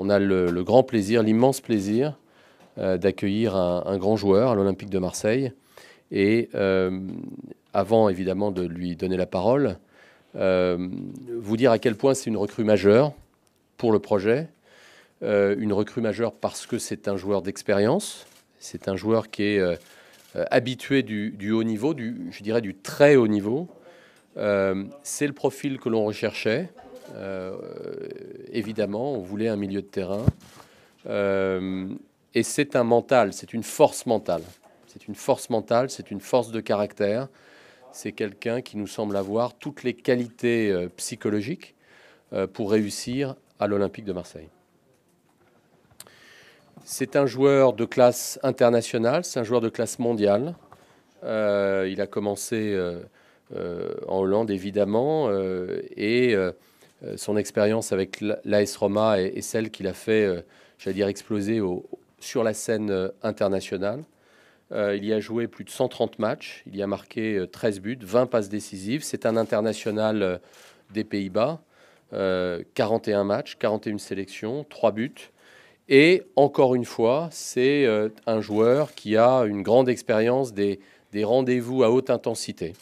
on a le, grand plaisir, l'immense plaisir euh, d'accueillir un, grand joueur à l'Olympique de Marseille. Et euh, avant évidemment de lui donner la parole, euh, vous dire à quel point c'est une recrue majeure pour le projet, une recrue majeure parce que c'est un joueur d'expérience, c'est un joueur qui est habitué du, haut niveau, je dirais du très haut niveau. c'est le profil que l'on recherchait. Euh, évidemment, on voulait un milieu de terrain. Euh, et c'est un mental, c'est une force mentale. C'est une force mentale, c'est une force de caractère. C'est quelqu'un qui nous semble avoir toutes les qualités euh, psychologiques pour réussir à l'Olympique de Marseille. C'est un joueur de classe internationale, c'est un joueur de classe mondiale. il a commencé en Hollande, évidemment, et euh, son expérience avec l'AS Roma est, celle qu'il a fait, euh, j'allais dire, exploser sur la scène euh, internationale. il y a joué plus de 130 matchs, il y a marqué 13 buts, 20 passes décisives. C'est un international des Pays-Bas, 41 matchs, 41 sélections, 3 buts. Et encore une fois, c'est un joueur qui a une grande expérience des rendez-vous à haute intensité.